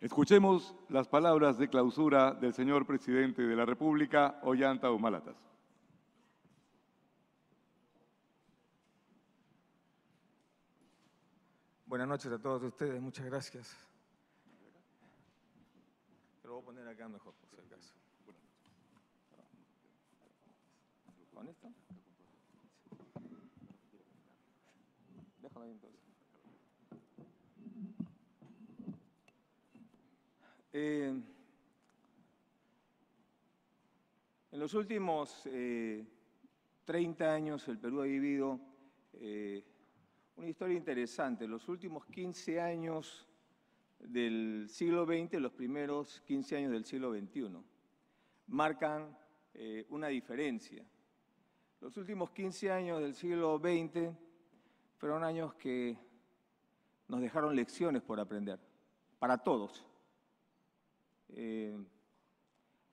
Escuchemos las palabras de clausura del señor presidente de la República, Ollanta Humalatas. Buenas noches a todos ustedes, muchas gracias. lo voy a poner acá mejor, por si acaso. ¿Con esto? Déjalo ahí entonces. Eh, en los últimos 30 eh, años el Perú ha vivido eh, una historia interesante. Los últimos 15 años del siglo XX, los primeros 15 años del siglo XXI, marcan una diferencia. Los últimos 15 años del siglo XX fueron años que nos dejaron lecciones por aprender, para todos eh,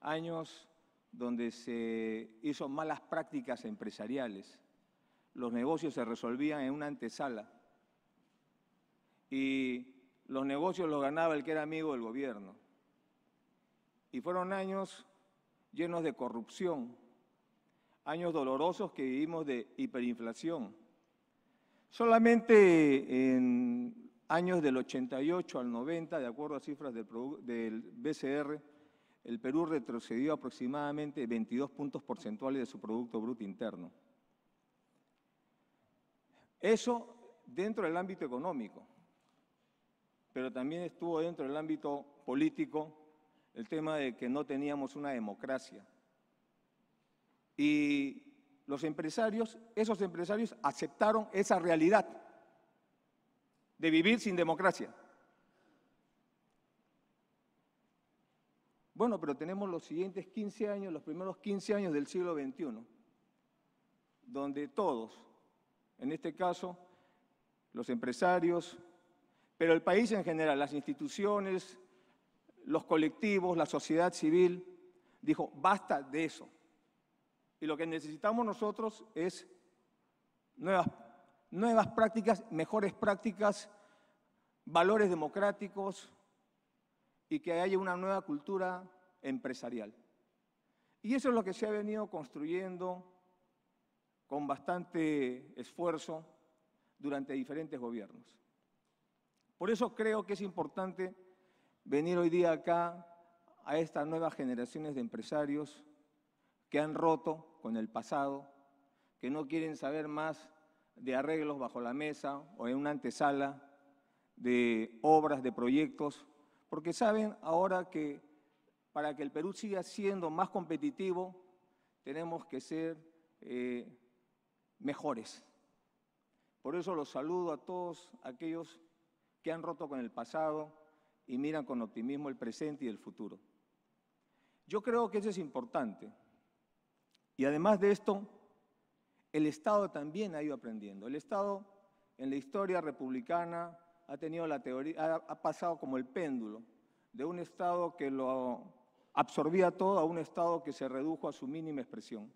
años donde se hizo malas prácticas empresariales. Los negocios se resolvían en una antesala y los negocios los ganaba el que era amigo del gobierno. Y fueron años llenos de corrupción, años dolorosos que vivimos de hiperinflación. Solamente en años del 88 al 90, de acuerdo a cifras del, BCR, el Perú retrocedió aproximadamente 22 puntos porcentuales de su Producto Bruto Interno. Eso dentro del ámbito económico, pero también estuvo dentro del ámbito político el tema de que no teníamos una democracia. Y los empresarios, esos empresarios aceptaron esa realidad de vivir sin democracia. Bueno, pero tenemos los siguientes 15 años, los primeros 15 años del siglo XXI, donde todos, en este caso, los empresarios, pero el país en general, las instituciones, los colectivos, la sociedad civil, dijo, basta de eso. Y lo que necesitamos nosotros es nuevas nuevas prácticas, mejores prácticas, valores democráticos y que haya una nueva cultura empresarial. Y eso es lo que se ha venido construyendo con bastante esfuerzo durante diferentes gobiernos. Por eso creo que es importante venir hoy día acá a estas nuevas generaciones de empresarios que han roto con el pasado, que no quieren saber más de arreglos bajo la mesa o en una antesala de obras, de proyectos, porque saben ahora que para que el Perú siga siendo más competitivo, tenemos que ser eh, mejores. Por eso los saludo a todos aquellos que han roto con el pasado y miran con optimismo el presente y el futuro. Yo creo que eso es importante. Y además de esto, el Estado también ha ido aprendiendo. El Estado en la historia republicana ha, pasado como el péndulo de un Estado que lo absorbía todo a un Estado que se redujo a su mínima expresión.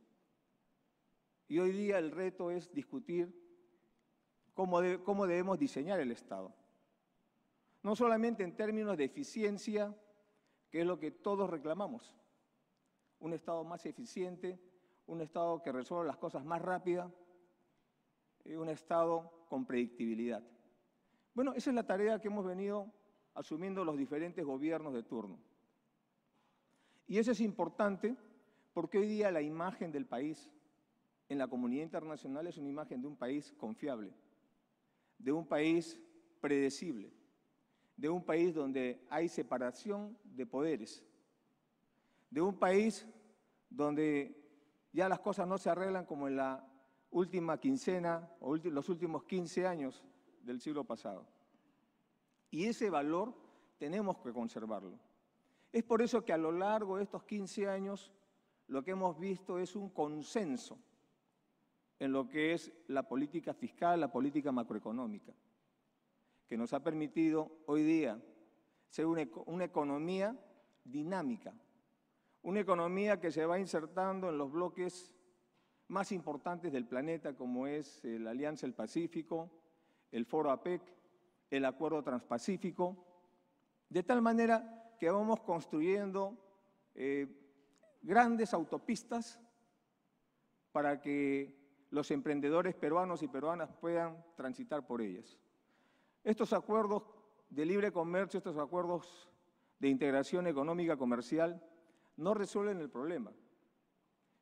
Y hoy día el reto es discutir cómo debemos diseñar el Estado. No solamente en términos de eficiencia, que es lo que todos reclamamos, un Estado más eficiente, un Estado que resuelva las cosas más rápida y un Estado con predictibilidad. Bueno, esa es la tarea que hemos venido asumiendo los diferentes gobiernos de turno. Y eso es importante porque hoy día la imagen del país en la comunidad internacional es una imagen de un país confiable, de un país predecible, de un país donde hay separación de poderes, de un país donde ya las cosas no se arreglan como en la última quincena o los últimos 15 años del siglo pasado. Y ese valor tenemos que conservarlo. Es por eso que a lo largo de estos 15 años lo que hemos visto es un consenso en lo que es la política fiscal, la política macroeconómica, que nos ha permitido hoy día ser una, una economía dinámica, una economía que se va insertando en los bloques más importantes del planeta, como es la Alianza del Pacífico, el Foro APEC, el Acuerdo Transpacífico, de tal manera que vamos construyendo eh, grandes autopistas para que los emprendedores peruanos y peruanas puedan transitar por ellas. Estos acuerdos de libre comercio, estos acuerdos de integración económica comercial, no resuelven el problema,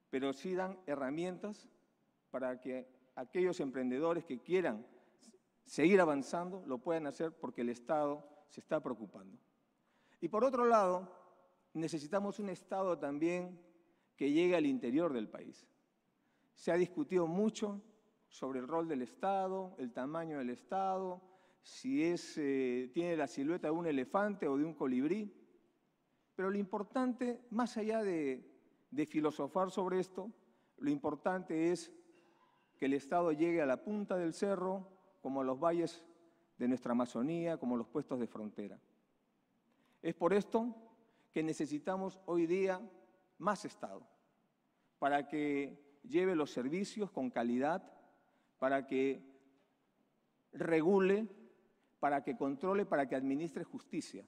pero sí dan herramientas para que aquellos emprendedores que quieran seguir avanzando lo puedan hacer porque el Estado se está preocupando. Y por otro lado, necesitamos un Estado también que llegue al interior del país. Se ha discutido mucho sobre el rol del Estado, el tamaño del Estado, si es, eh, tiene la silueta de un elefante o de un colibrí. Pero lo importante, más allá de, filosofar sobre esto, lo importante es que el Estado llegue a la punta del cerro, como a los valles de nuestra Amazonía, como a los puestos de frontera. Es por esto que necesitamos hoy día más Estado, para que lleve los servicios con calidad, para que regule, para que controle, para que administre justicia.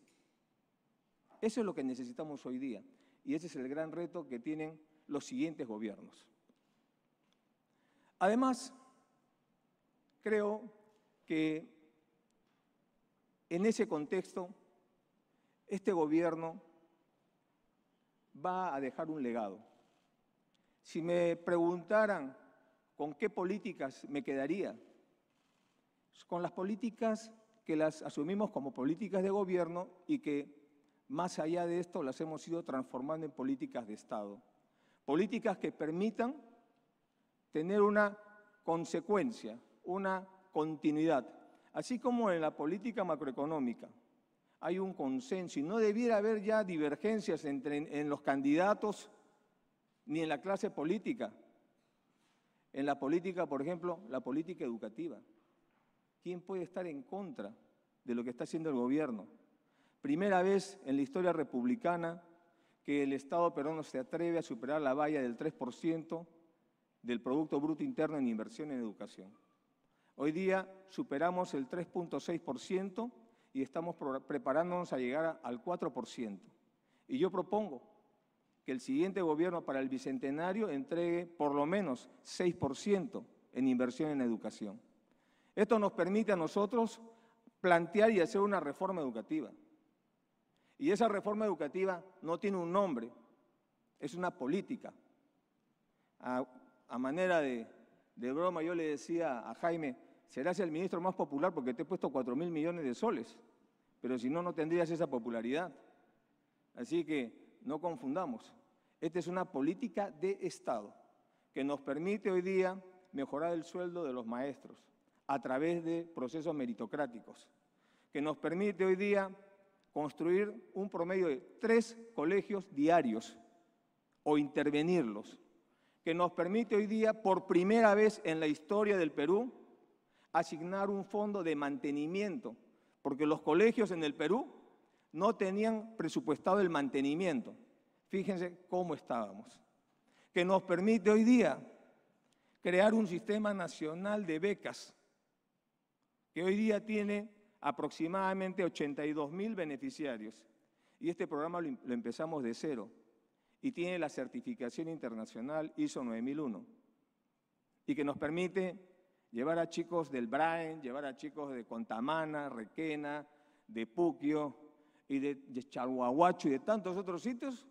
Eso es lo que necesitamos hoy día y ese es el gran reto que tienen los siguientes gobiernos. Además, creo que en ese contexto, este gobierno va a dejar un legado. Si me preguntaran con qué políticas me quedaría, con las políticas que las asumimos como políticas de gobierno y que más allá de esto, las hemos ido transformando en políticas de Estado. Políticas que permitan tener una consecuencia, una continuidad. Así como en la política macroeconómica hay un consenso y no debiera haber ya divergencias entre, en los candidatos ni en la clase política. En la política, por ejemplo, la política educativa. ¿Quién puede estar en contra de lo que está haciendo el gobierno? Primera vez en la historia republicana que el Estado peruano se atreve a superar la valla del 3% del Producto Bruto Interno en inversión en educación. Hoy día superamos el 3.6% y estamos preparándonos a llegar al 4%. Y yo propongo que el siguiente gobierno para el Bicentenario entregue por lo menos 6% en inversión en educación. Esto nos permite a nosotros plantear y hacer una reforma educativa. Y esa reforma educativa no tiene un nombre, es una política. A, manera de, de, broma yo le decía a Jaime, serás el ministro más popular porque te he puesto 4 mil millones de soles, pero si no, no tendrías esa popularidad. Así que no confundamos. Esta es una política de Estado que nos permite hoy día mejorar el sueldo de los maestros a través de procesos meritocráticos, que nos permite hoy día construir un promedio de tres colegios diarios o intervenirlos, que nos permite hoy día, por primera vez en la historia del Perú, asignar un fondo de mantenimiento, porque los colegios en el Perú no tenían presupuestado el mantenimiento. Fíjense cómo estábamos. Que nos permite hoy día crear un sistema nacional de becas, que hoy día tiene aproximadamente 82 mil beneficiarios. Y este programa lo, empezamos de cero y tiene la certificación internacional ISO 9001 y que nos permite llevar a chicos del Brain llevar a chicos de Contamana, Requena, de Puquio y de, Chahuahuacho y de tantos otros sitios,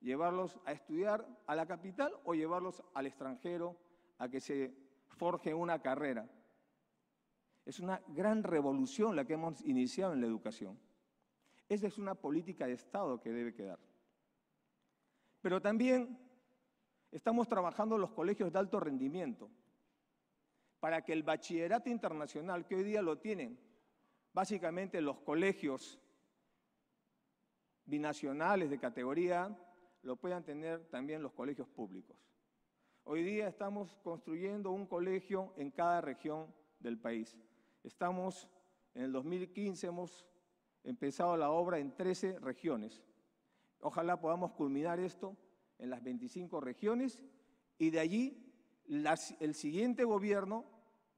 llevarlos a estudiar a la capital o llevarlos al extranjero a que se forje una carrera. Es una gran revolución la que hemos iniciado en la educación. Esa es una política de Estado que debe quedar. Pero también estamos trabajando los colegios de alto rendimiento para que el bachillerato internacional, que hoy día lo tienen básicamente los colegios binacionales de categoría, lo puedan tener también los colegios públicos. Hoy día estamos construyendo un colegio en cada región del país. Estamos, en el 2015 hemos empezado la obra en 13 regiones. Ojalá podamos culminar esto en las 25 regiones y de allí el siguiente gobierno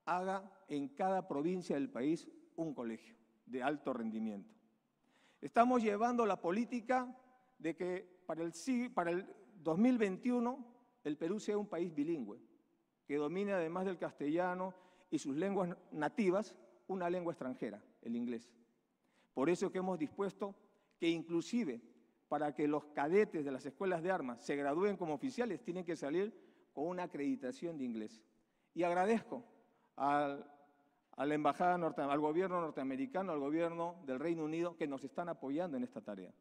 haga en cada provincia del país un colegio de alto rendimiento. Estamos llevando la política de que para el 2021 el Perú sea un país bilingüe, que domine además del castellano y sus lenguas nativas una lengua extranjera, el inglés. Por eso que hemos dispuesto que inclusive para que los cadetes de las escuelas de armas se gradúen como oficiales, tienen que salir con una acreditación de inglés. Y agradezco al, a la embajada al gobierno norteamericano, al gobierno del Reino Unido, que nos están apoyando en esta tarea.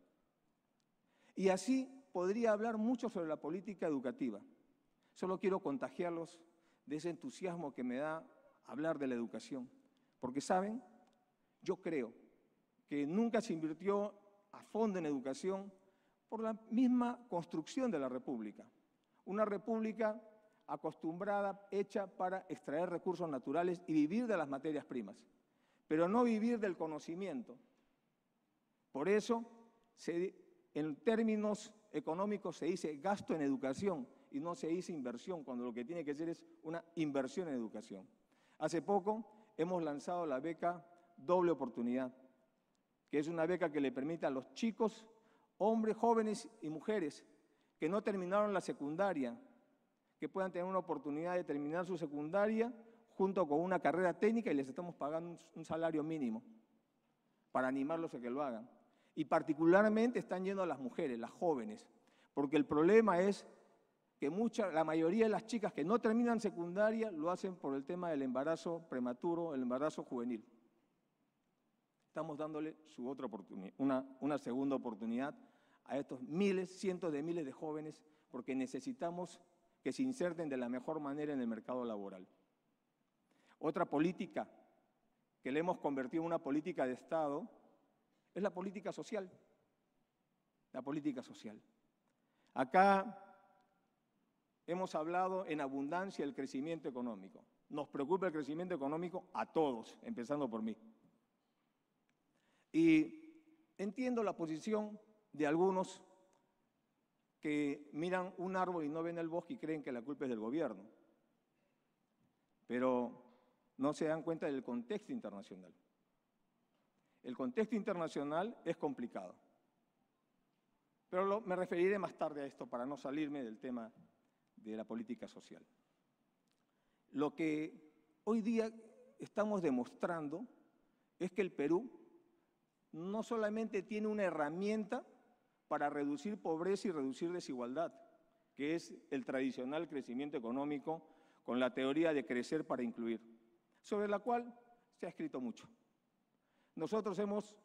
Y así podría hablar mucho sobre la política educativa. Solo quiero contagiarlos de ese entusiasmo que me da hablar de la educación. Porque, ¿saben? Yo creo que nunca se invirtió a fondo en educación por la misma construcción de la República. Una República acostumbrada, hecha para extraer recursos naturales y vivir de las materias primas, pero no vivir del conocimiento. Por eso, en términos económicos se dice gasto en educación y no se dice inversión, cuando lo que tiene que ser es una inversión en educación. Hace poco hemos lanzado la beca Doble Oportunidad, que es una beca que le permite a los chicos, hombres, jóvenes y mujeres que no terminaron la secundaria, que puedan tener una oportunidad de terminar su secundaria junto con una carrera técnica y les estamos pagando un salario mínimo para animarlos a que lo hagan. Y particularmente están yendo a las mujeres, las jóvenes, porque el problema es que mucha, la mayoría de las chicas que no terminan secundaria lo hacen por el tema del embarazo prematuro, el embarazo juvenil. Estamos dándole su otra oportunidad, una, una segunda oportunidad a estos miles, cientos de miles de jóvenes, porque necesitamos que se inserten de la mejor manera en el mercado laboral. Otra política que le hemos convertido en una política de Estado es la política social. La política social. Acá Hemos hablado en abundancia del crecimiento económico. Nos preocupa el crecimiento económico a todos, empezando por mí. Y entiendo la posición de algunos que miran un árbol y no ven el bosque y creen que la culpa es del gobierno, pero no se dan cuenta del contexto internacional. El contexto internacional es complicado, pero me referiré más tarde a esto para no salirme del tema de la política social. Lo que hoy día estamos demostrando es que el Perú no solamente tiene una herramienta para reducir pobreza y reducir desigualdad, que es el tradicional crecimiento económico con la teoría de crecer para incluir, sobre la cual se ha escrito mucho. Nosotros hemos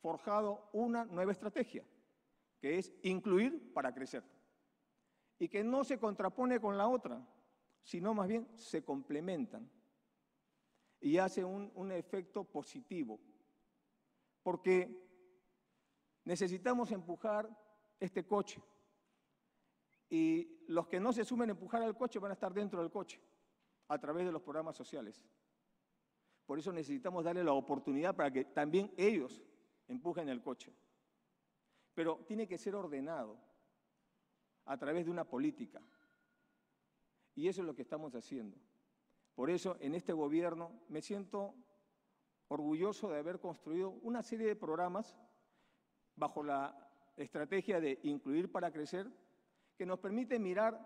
forjado una nueva estrategia, que es incluir para crecer y que no se contrapone con la otra, sino más bien se complementan y hace un, efecto positivo. Porque necesitamos empujar este coche y los que no se sumen a empujar al coche van a estar dentro del coche a través de los programas sociales. Por eso necesitamos darle la oportunidad para que también ellos empujen el coche. Pero tiene que ser ordenado a través de una política. Y eso es lo que estamos haciendo. Por eso, en este gobierno me siento orgulloso de haber construido una serie de programas bajo la estrategia de incluir para crecer, que nos permite mirar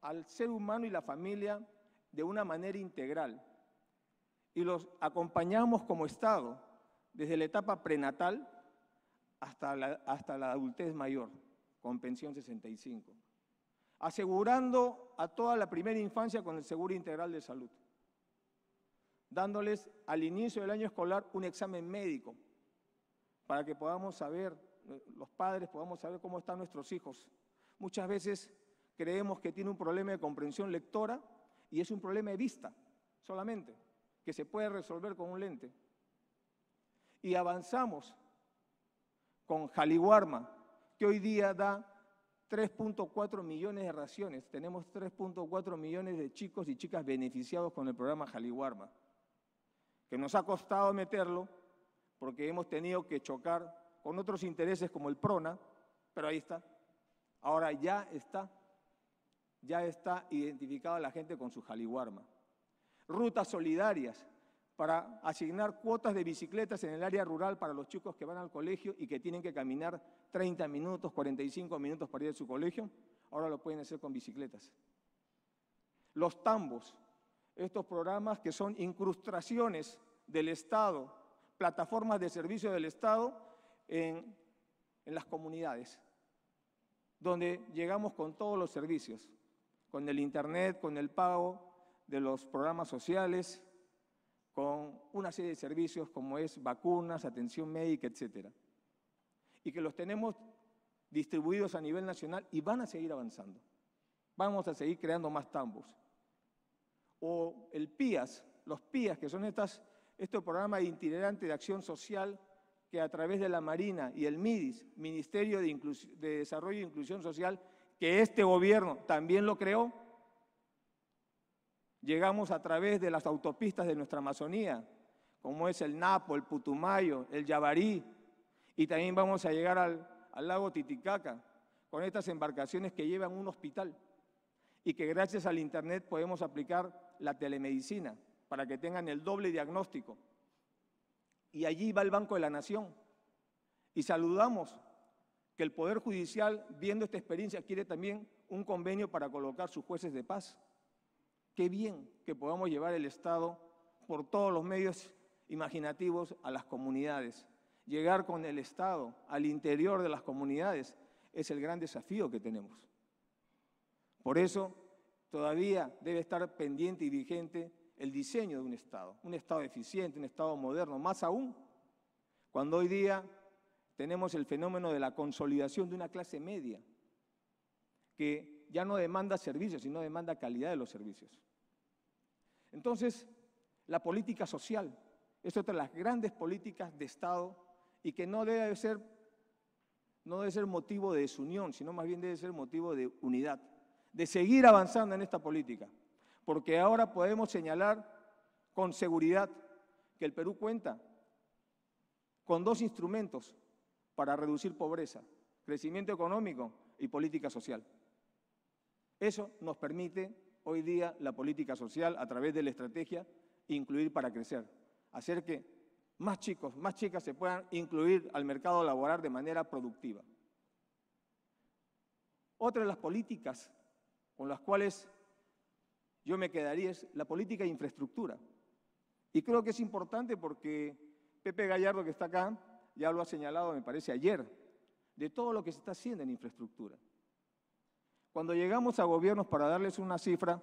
al ser humano y la familia de una manera integral. Y los acompañamos como Estado desde la etapa prenatal hasta la, hasta la adultez mayor con pensión 65, asegurando a toda la primera infancia con el Seguro Integral de Salud, dándoles al inicio del año escolar un examen médico para que podamos saber, eh, los padres podamos saber cómo están nuestros hijos. Muchas veces creemos que tiene un problema de comprensión lectora y es un problema de vista solamente, que se puede resolver con un lente. Y avanzamos con Jaliwarma, que hoy día da 3.4 millones de raciones. Tenemos 3.4 millones de chicos y chicas beneficiados con el programa Jaliwarma, que nos ha costado meterlo porque hemos tenido que chocar con otros intereses como el PRONA, pero ahí está. Ahora ya está, ya está identificada la gente con su Jaliwarma. Rutas solidarias, para asignar cuotas de bicicletas en el área rural para los chicos que van al colegio y que tienen que caminar 30 minutos, 45 minutos para ir a su colegio, ahora lo pueden hacer con bicicletas. Los tambos, estos programas que son incrustaciones del Estado, plataformas de servicio del Estado en, en las comunidades, donde llegamos con todos los servicios, con el Internet, con el pago de los programas sociales, con una serie de servicios como es vacunas, atención médica, etc. Y que los tenemos distribuidos a nivel nacional y van a seguir avanzando. Vamos a seguir creando más tambos. O el PIAS, los PIAS, que son estos este programas itinerantes de acción social que a través de la Marina y el MIDIS, Ministerio de, de Desarrollo e Inclusión Social, que este gobierno también lo creó, Llegamos a través de las autopistas de nuestra Amazonía, como es el Napo, el Putumayo, el Yabarí, y también vamos a llegar al, al lago Titicaca con estas embarcaciones que llevan un hospital y que gracias al Internet podemos aplicar la telemedicina para que tengan el doble diagnóstico. Y allí va el Banco de la Nación. Y saludamos que el Poder Judicial, viendo esta experiencia, quiere también un convenio para colocar sus jueces de paz. Qué bien que podamos llevar el Estado por todos los medios imaginativos a las comunidades. Llegar con el Estado al interior de las comunidades es el gran desafío que tenemos. Por eso todavía debe estar pendiente y vigente el diseño de un Estado, un Estado eficiente, un Estado moderno, más aún cuando hoy día tenemos el fenómeno de la consolidación de una clase media que ya no demanda servicios, sino demanda calidad de los servicios. Entonces, la política social es otra de las grandes políticas de Estado y que no debe ser, no debe ser motivo de desunión, sino más bien debe ser motivo de unidad, de seguir avanzando en esta política. Porque ahora podemos señalar con seguridad que el Perú cuenta con dos instrumentos para reducir pobreza, crecimiento económico y política social. Eso nos permite hoy día la política social a través de la estrategia Incluir para Crecer. Hacer que más chicos, más chicas se puedan incluir al mercado laboral de manera productiva. Otra de las políticas con las cuales yo me quedaría es la política de infraestructura. Y creo que es importante porque Pepe Gallardo, que está acá, ya lo ha señalado, me parece, ayer, de todo lo que se está haciendo en infraestructura. Cuando llegamos a gobiernos para darles una cifra,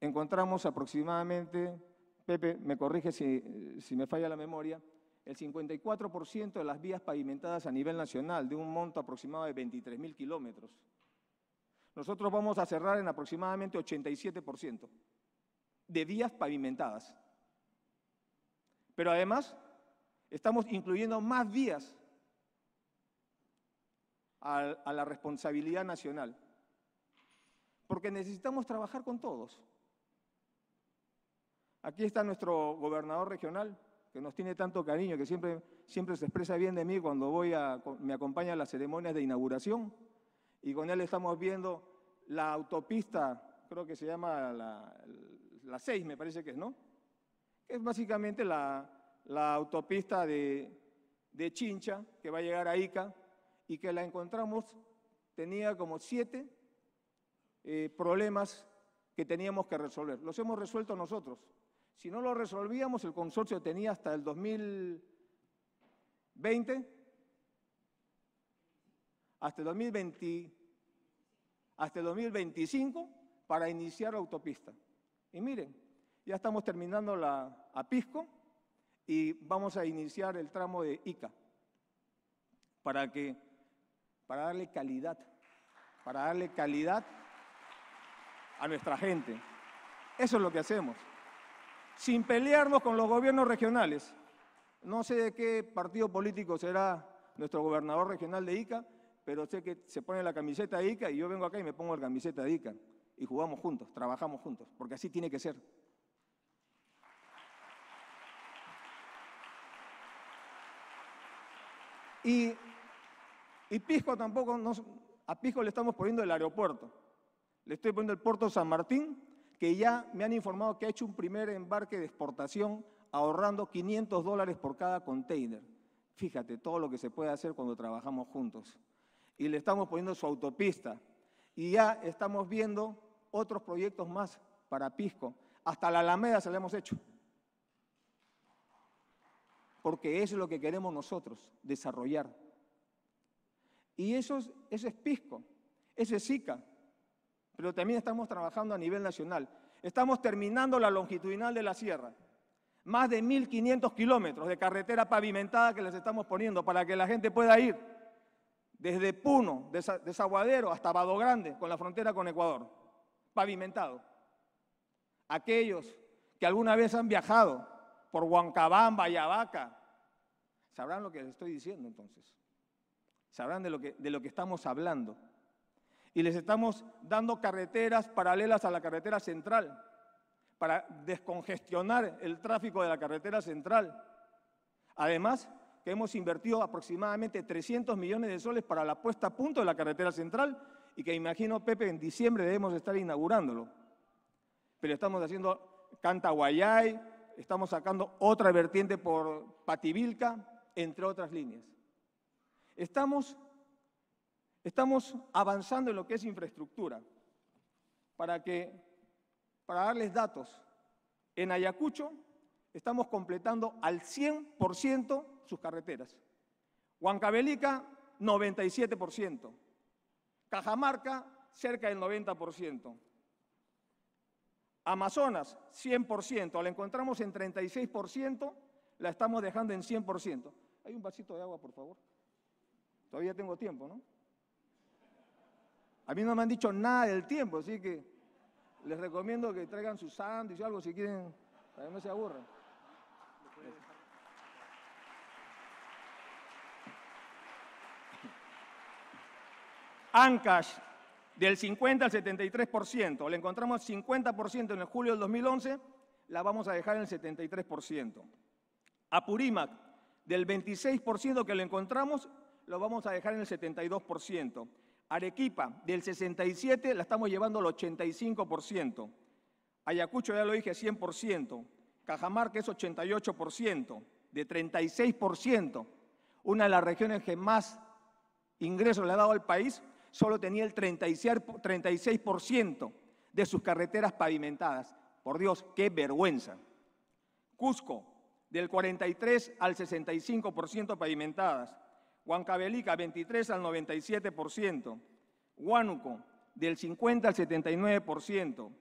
encontramos aproximadamente, Pepe, me corrige si, me falla la memoria, el 54% de las vías pavimentadas a nivel nacional, de un monto aproximado de 23 mil kilómetros. Nosotros vamos a cerrar en aproximadamente 87% de vías pavimentadas. Pero además, estamos incluyendo más vías a, la responsabilidad nacional. Porque necesitamos trabajar con todos. Aquí está nuestro gobernador regional, que nos tiene tanto cariño, que siempre, siempre se expresa bien de mí cuando voy a, me acompaña a las ceremonias de inauguración. Y con él estamos viendo la autopista, creo que se llama la, la 6, me parece que es, ¿no? Que es básicamente la, autopista de, de Chincha, que va a llegar a Ica, y que la encontramos tenía como siete eh, problemas que teníamos que resolver. Los hemos resuelto nosotros. Si no lo resolvíamos, el consorcio tenía hasta el 2020, hasta el 2020, hasta el 2025 para iniciar la autopista. Y miren, ya estamos terminando la Apisco y vamos a iniciar el tramo de ICA para que para darle calidad, para darle calidad a nuestra gente. Eso es lo que hacemos. Sin pelearnos con los gobiernos regionales. No sé de qué partido político será nuestro gobernador regional de Ica, pero sé que se pone la camiseta de Ica y yo vengo acá y me pongo la camiseta de Ica. Y jugamos juntos, trabajamos juntos, porque así tiene que ser. Y y Pisco tampoco, a Pisco le estamos poniendo el aeropuerto. Le estoy poniendo el puerto San Martín, que ya me han informado que ha hecho un primer embarque de exportación ahorrando 500 dólares por cada container. Fíjate todo lo que se puede hacer cuando trabajamos juntos. Y le estamos poniendo su autopista. Y ya estamos viendo otros proyectos más para Pisco. Hasta la Alameda se la hemos hecho. Porque es lo que queremos nosotros, desarrollar. Y eso es, Pisco, ese es SICA, pero también estamos trabajando a nivel nacional. Estamos terminando la longitudinal de la sierra, más de 1.500 kilómetros de carretera pavimentada que les estamos poniendo para que la gente pueda ir desde Puno, de hasta Bado Grande, con la frontera con Ecuador, pavimentado. Aquellos que alguna vez han viajado por Huancabamba, y Abaca, sabrán lo que les estoy diciendo entonces. Sabrán de lo que, de lo que estamos hablando. Y les estamos dando carreteras paralelas a la carretera central para descongestionar el tráfico de la carretera central. Además, que hemos invertido aproximadamente 300 millones de soles para la puesta a punto de la carretera central y que imagino, Pepe, en diciembre debemos estar inaugurándolo. Pero estamos haciendo Cantaguayay, estamos sacando otra vertiente por Pativilca, entre otras líneas. Estamos, avanzando en lo que es infraestructura. Para, para darles datos, en Ayacucho estamos completando al 100% sus carreteras. Huancabelica, 97%. Cajamarca, cerca del 90%. Amazonas, 100%. La encontramos en 36%, la estamos dejando en 100%. Hay un vasito de agua, por favor. Todavía tengo tiempo, ¿no? A mí no me han dicho nada del tiempo, así que les recomiendo que traigan su sándwich o algo si quieren, para que no se aburran. Ancash, del 50 al 73%. le encontramos 50% en el julio del 2011, la vamos a dejar en el 73%. Apurímac, del 26% que le encontramos, lo vamos a dejar en el 72%. Arequipa, del 67 la estamos llevando al 85%. Ayacucho, ya lo dije, 100%. Cajamarca es 88%, de 36%. Una de las regiones que más ingresos le ha dado al país, solo tenía el 36% de sus carreteras pavimentadas. Por Dios, qué vergüenza. Cusco, del 43 al 65% pavimentadas. Huancavelica 23 al 97%, Huánuco del 50 al 79%,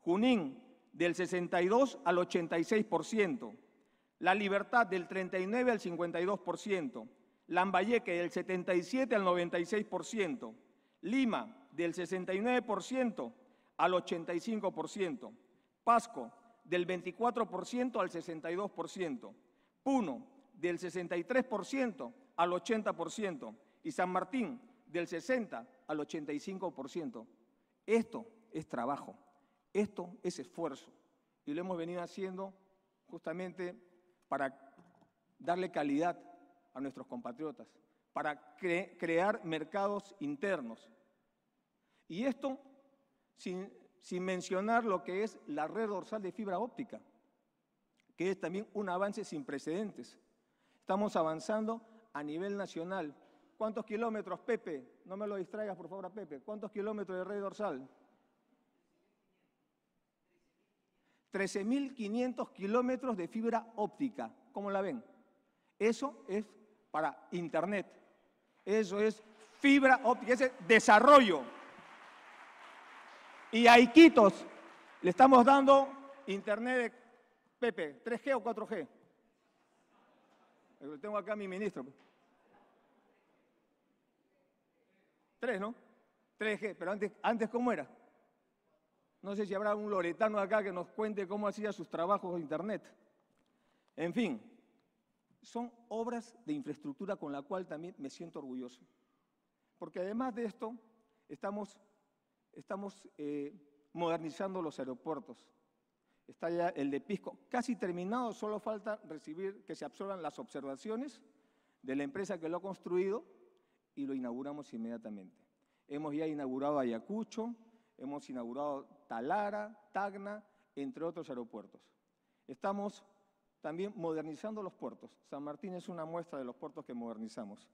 Junín del 62 al 86%, La Libertad del 39 al 52%, Lambayeque del 77 al 96%, Lima del 69% al 85%, Pasco del 24% al 62%, Puno del 63% al 80% y San Martín del 60 al 85%. Esto es trabajo, esto es esfuerzo y lo hemos venido haciendo justamente para darle calidad a nuestros compatriotas, para crear mercados internos. Y esto sin, sin mencionar lo que es la red dorsal de fibra óptica, que es también un avance sin precedentes. Estamos avanzando a nivel nacional. ¿Cuántos kilómetros, Pepe? No me lo distraigas, por favor, Pepe. ¿Cuántos kilómetros de red dorsal? 13.500 kilómetros de fibra óptica. ¿Cómo la ven? Eso es para Internet. Eso es fibra óptica, ese desarrollo. Y a Iquitos le estamos dando Internet, Pepe, 3G o 4G. Eh, tengo acá a mi ministro. Tres, ¿no? 3G, pero antes, ¿cómo era? No sé si habrá un loretano acá que nos cuente cómo hacía sus trabajos de Internet. En fin, son obras de infraestructura con la cual también me siento orgulloso. Porque además de esto, estamos, eh, modernizando los aeropuertos está ya el de Pisco casi terminado, solo falta recibir que se absorban las observaciones de la empresa que lo ha construido y lo inauguramos inmediatamente. Hemos ya inaugurado Ayacucho, hemos inaugurado Talara, Tacna, entre otros aeropuertos. Estamos también modernizando los puertos. San Martín es una muestra de los puertos que modernizamos.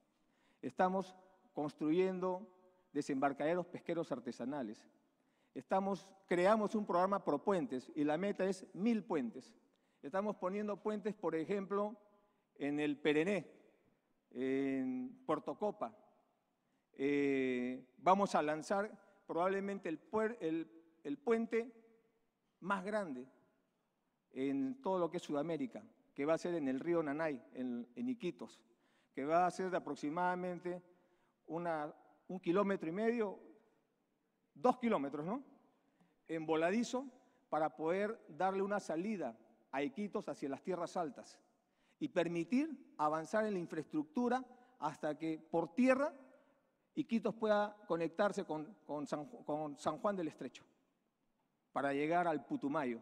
Estamos construyendo desembarcaderos pesqueros artesanales. Estamos, creamos un programa pro puentes y la meta es mil puentes. Estamos poniendo puentes, por ejemplo, en el Perené, en Portocopa. Copa. Eh, vamos a lanzar probablemente el, puente más grande en todo lo que es Sudamérica, que va a ser en el río Nanay, en, Iquitos, que va a ser de aproximadamente un kilómetro y medio dos kilómetros, ¿no? En voladizo para poder darle una salida a Iquitos hacia las tierras altas y permitir avanzar en la infraestructura hasta que por tierra Iquitos pueda conectarse con, San, Juan del Estrecho para llegar al Putumayo.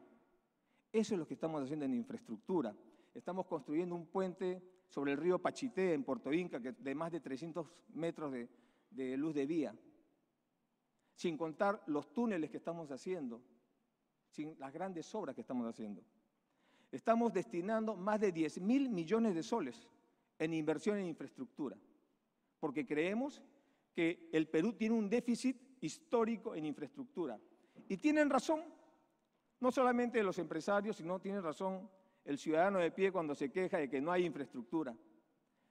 Eso es lo que estamos haciendo en infraestructura. Estamos construyendo un puente sobre el río Pachité en Puerto Inca, que de más de 300 metros de luz de vía sin contar los túneles que estamos haciendo, sin las grandes obras que estamos haciendo. Estamos destinando más de 10 mil millones de soles en inversión en infraestructura, porque creemos que el Perú tiene un déficit histórico en infraestructura. Y tienen razón, no solamente los empresarios, sino tiene razón el ciudadano de pie cuando se queja de que no hay infraestructura,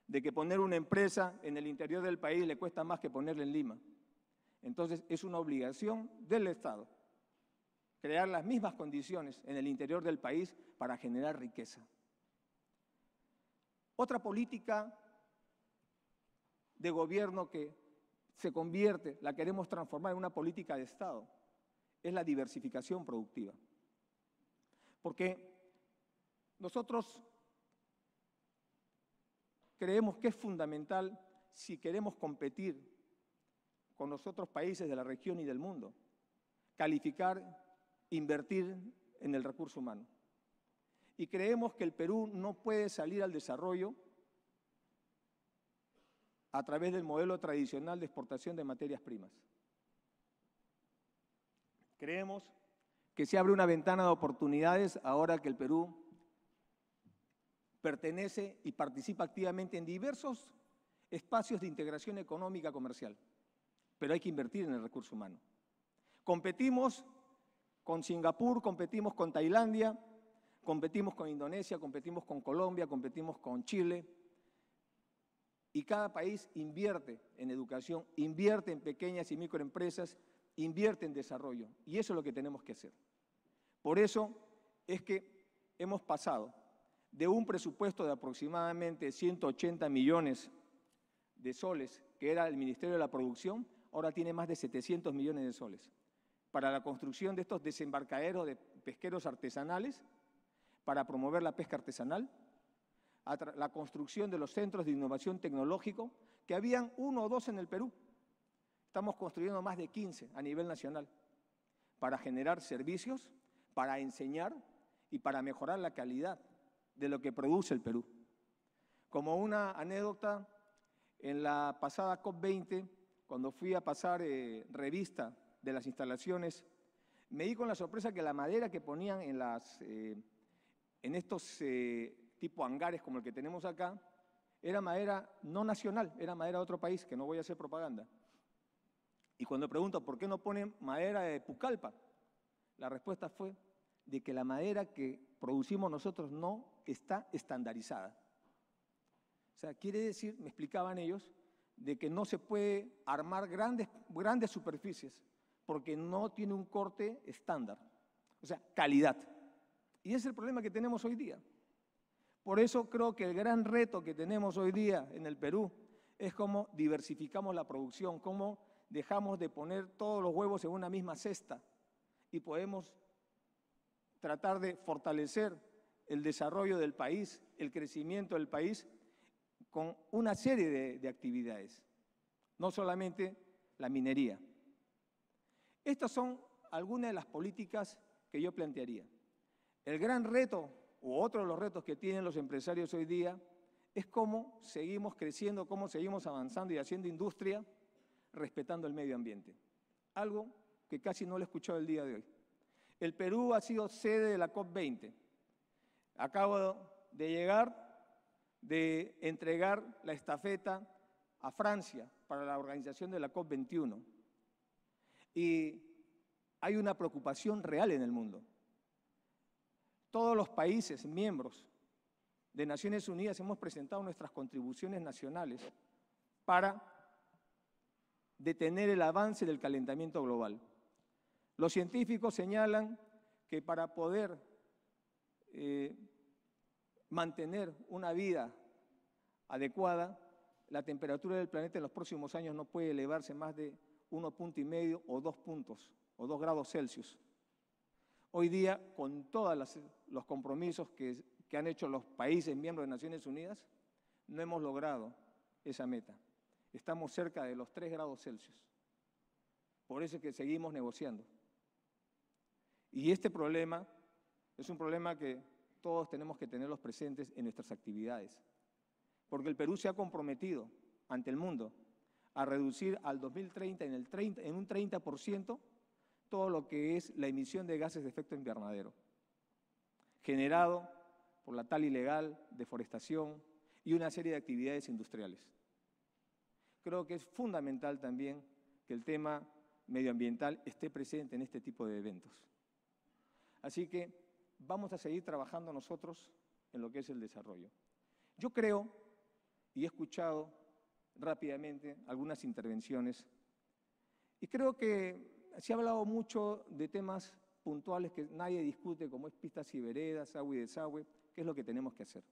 de que poner una empresa en el interior del país le cuesta más que ponerla en Lima. Entonces, es una obligación del Estado crear las mismas condiciones en el interior del país para generar riqueza. Otra política de gobierno que se convierte, la queremos transformar en una política de Estado, es la diversificación productiva. Porque nosotros creemos que es fundamental si queremos competir con los otros países de la región y del mundo. Calificar, invertir en el recurso humano. Y creemos que el Perú no puede salir al desarrollo a través del modelo tradicional de exportación de materias primas. Creemos que se abre una ventana de oportunidades ahora que el Perú pertenece y participa activamente en diversos espacios de integración económica comercial pero hay que invertir en el recurso humano. Competimos con Singapur, competimos con Tailandia, competimos con Indonesia, competimos con Colombia, competimos con Chile. Y cada país invierte en educación, invierte en pequeñas y microempresas, invierte en desarrollo. Y eso es lo que tenemos que hacer. Por eso es que hemos pasado de un presupuesto de aproximadamente 180 millones de soles, que era el Ministerio de la Producción, ahora tiene más de 700 millones de soles para la construcción de estos desembarcaderos de pesqueros artesanales, para promover la pesca artesanal, la construcción de los centros de innovación tecnológico, que habían uno o dos en el Perú. Estamos construyendo más de 15 a nivel nacional para generar servicios, para enseñar y para mejorar la calidad de lo que produce el Perú. Como una anécdota, en la pasada COP20 cuando fui a pasar eh, revista de las instalaciones, me di con la sorpresa que la madera que ponían en, las, eh, en estos eh, tipo hangares como el que tenemos acá, era madera no nacional, era madera de otro país, que no voy a hacer propaganda. Y cuando pregunto por qué no ponen madera de Pucallpa, la respuesta fue de que la madera que producimos nosotros no está estandarizada. O sea, quiere decir, me explicaban ellos, de que no se puede armar grandes, grandes superficies porque no tiene un corte estándar, o sea, calidad. Y ese es el problema que tenemos hoy día. Por eso creo que el gran reto que tenemos hoy día en el Perú es cómo diversificamos la producción, cómo dejamos de poner todos los huevos en una misma cesta y podemos tratar de fortalecer el desarrollo del país, el crecimiento del país con una serie de, actividades, no solamente la minería. Estas son algunas de las políticas que yo plantearía. El gran reto, o otro de los retos que tienen los empresarios hoy día, es cómo seguimos creciendo, cómo seguimos avanzando y haciendo industria respetando el medio ambiente. Algo que casi no lo he escuchado el día de hoy. El Perú ha sido sede de la COP20. Acabo de llegar de entregar la estafeta a Francia para la organización de la COP21. Y hay una preocupación real en el mundo. Todos los países miembros de Naciones Unidas hemos presentado nuestras contribuciones nacionales para detener el avance del calentamiento global. Los científicos señalan que para poder eh, mantener una vida adecuada, la temperatura del planeta en los próximos años no puede elevarse más de 1.5 o 2 puntos o 2 grados Celsius. Hoy día, con todos los compromisos que, que han hecho los países miembros de Naciones Unidas, no hemos logrado esa meta. Estamos cerca de los 3 grados Celsius. Por eso es que seguimos negociando. Y este problema es un problema que todos tenemos que tenerlos presentes en nuestras actividades. Porque el Perú se ha comprometido ante el mundo a reducir al 2030 en, un 30% todo lo que es la emisión de gases de efecto invernadero, generado por la tal ilegal, deforestación y una serie de actividades industriales. Creo que es fundamental también que el tema medioambiental esté presente en este tipo de eventos. Así que vamos a seguir trabajando nosotros en lo que es el desarrollo. Yo creo, y he escuchado rápidamente algunas intervenciones, y creo que se ha hablado mucho de temas puntuales que nadie discute, como es pistas y veredas, agua y desagüe, qué es lo que tenemos que hacer.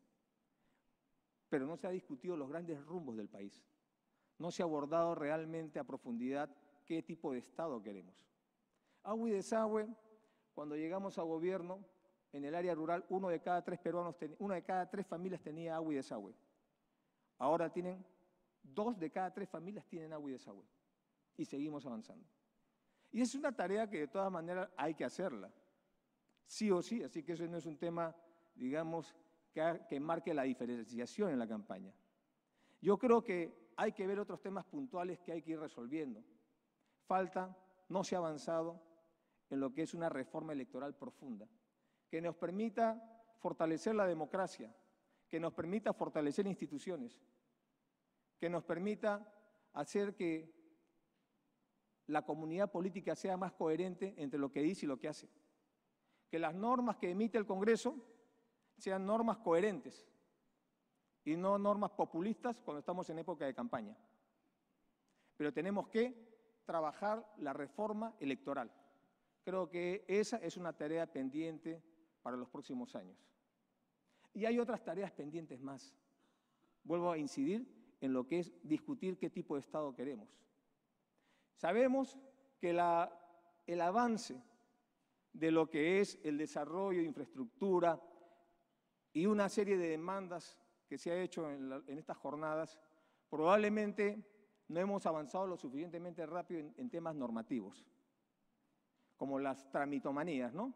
Pero no se ha discutido los grandes rumbos del país. No se ha abordado realmente a profundidad qué tipo de Estado queremos. Agua y desagüe, cuando llegamos a gobierno, en el área rural uno de cada tres peruanos, una de cada tres familias tenía agua y desagüe. Ahora tienen, dos de cada tres familias tienen agua y desagüe. Y seguimos avanzando. Y es una tarea que de todas maneras hay que hacerla. Sí o sí, así que eso no es un tema, digamos, que, que marque la diferenciación en la campaña. Yo creo que hay que ver otros temas puntuales que hay que ir resolviendo. Falta, no se ha avanzado en lo que es una reforma electoral profunda que nos permita fortalecer la democracia, que nos permita fortalecer instituciones, que nos permita hacer que la comunidad política sea más coherente entre lo que dice y lo que hace. Que las normas que emite el Congreso sean normas coherentes y no normas populistas cuando estamos en época de campaña. Pero tenemos que trabajar la reforma electoral. Creo que esa es una tarea pendiente para los próximos años. Y hay otras tareas pendientes más. Vuelvo a incidir en lo que es discutir qué tipo de Estado queremos. Sabemos que la, el avance de lo que es el desarrollo de infraestructura y una serie de demandas que se ha hecho en, estas jornadas, probablemente no hemos avanzado lo suficientemente rápido en temas normativos, como las tramitomanías, ¿no?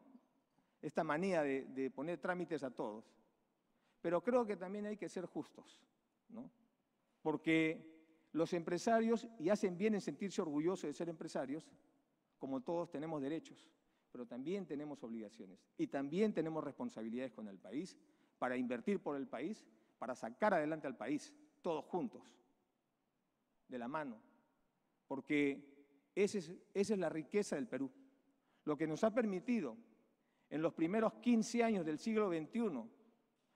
esta manía de, poner trámites a todos. Pero creo que también hay que ser justos, ¿no? Porque los empresarios, y hacen bien en sentirse orgullosos de ser empresarios, como todos tenemos derechos, pero también tenemos obligaciones y también tenemos responsabilidades con el país para invertir por el país, para sacar adelante al país, todos juntos, de la mano, porque esa es la riqueza del Perú, lo que nos ha permitido en los primeros 15 años del siglo XXI,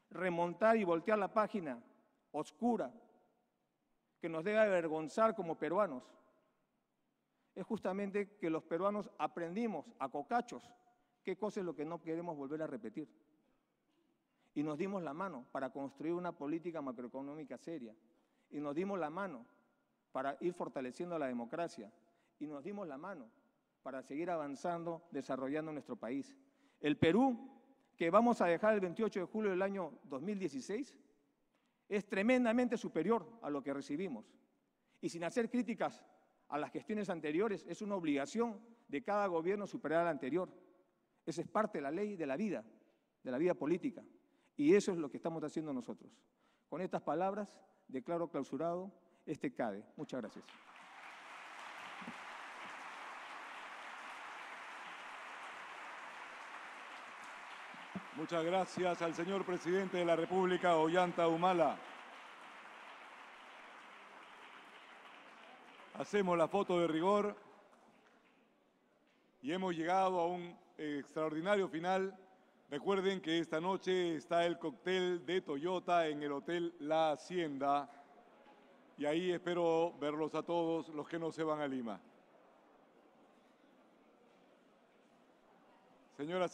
remontar y voltear la página oscura que nos debe avergonzar como peruanos, es justamente que los peruanos aprendimos a cocachos qué cosa es lo que no queremos volver a repetir. Y nos dimos la mano para construir una política macroeconómica seria. Y nos dimos la mano para ir fortaleciendo la democracia. Y nos dimos la mano para seguir avanzando, desarrollando nuestro país. El Perú, que vamos a dejar el 28 de julio del año 2016, es tremendamente superior a lo que recibimos. Y sin hacer críticas a las gestiones anteriores, es una obligación de cada gobierno superar al anterior. Esa es parte de la ley de la vida, de la vida política. Y eso es lo que estamos haciendo nosotros. Con estas palabras, declaro clausurado este CADE. Muchas gracias. Muchas gracias al señor presidente de la República, Ollanta Humala. Hacemos la foto de rigor y hemos llegado a un eh, extraordinario final. Recuerden que esta noche está el cóctel de Toyota en el Hotel La Hacienda y ahí espero verlos a todos los que no se van a Lima. Señoras,